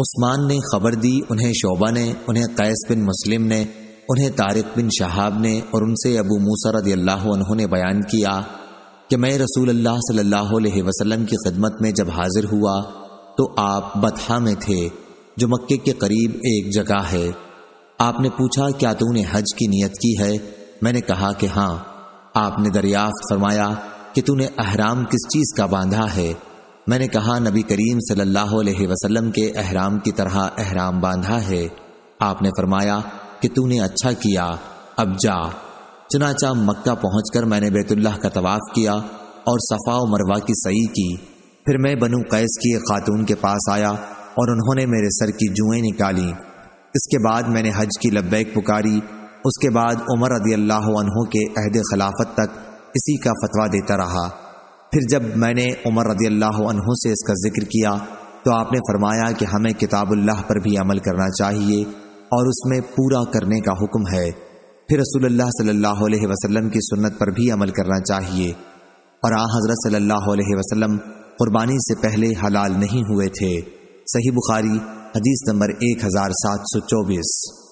उस्मान ने खबर दी उन्हें शोबा ने उन्हें कैस बिन मुस्लिम ने उन्हें तारिक बिन शहाब ने और उनसे अबू मूसा रदी अल्लाह ने बयान किया कि मैं रसूल अल्लाह सल्लल्लाहु अलैहि वसल्लम की खिदमत में जब हाजिर हुआ तो आप बतहा में थे जो मक्के के करीब एक जगह है आपने पूछा क्या तूने हज की नीयत की है मैंने कहा कि हाँ आपने दरियाफ्त फरमाया कि तूने अहराम किस चीज़ का बांधा है मैंने कहा नबी करीम सल्लल्लाहु अलैहि वसल्लम के अहराम की तरह अहराम बांधा है आपने फरमाया कि तूने अच्छा किया अब जा चुनाचा मक्का पहुंचकर मैंने बेतुल्लाह का तवाफ किया और सफ़ा मरवा की सई की फिर मैं बनू कैस की एक खातून के पास आया और उन्होंने मेरे सर की जुएं निकाली इसके बाद मैंने हज की लब्बैक पुकारी उसके बाद उमर रदी अल्लाह के अहद खिलाफत तक इसी का फतवा देता रहा फिर जब मैंने उमर रदी अल्लाह से इसका जिक्र किया तो आपने फरमाया कि हमें किताबुल्लाह पर भी अमल करना चाहिए और उसमें पूरा करने का हुक्म है फिर रसूलुल्लाह सल्लल्लाहु अलैहि वसल्लम की सुन्नत पर भी अमल करना चाहिए और आ हज़रत सल्लल्लाहु अलैहि वसल्लम कुर्बानी से पहले हलाल नहीं हुए थे सही बुखारी हदीस नंबर एक हजार सात सौ चौबीस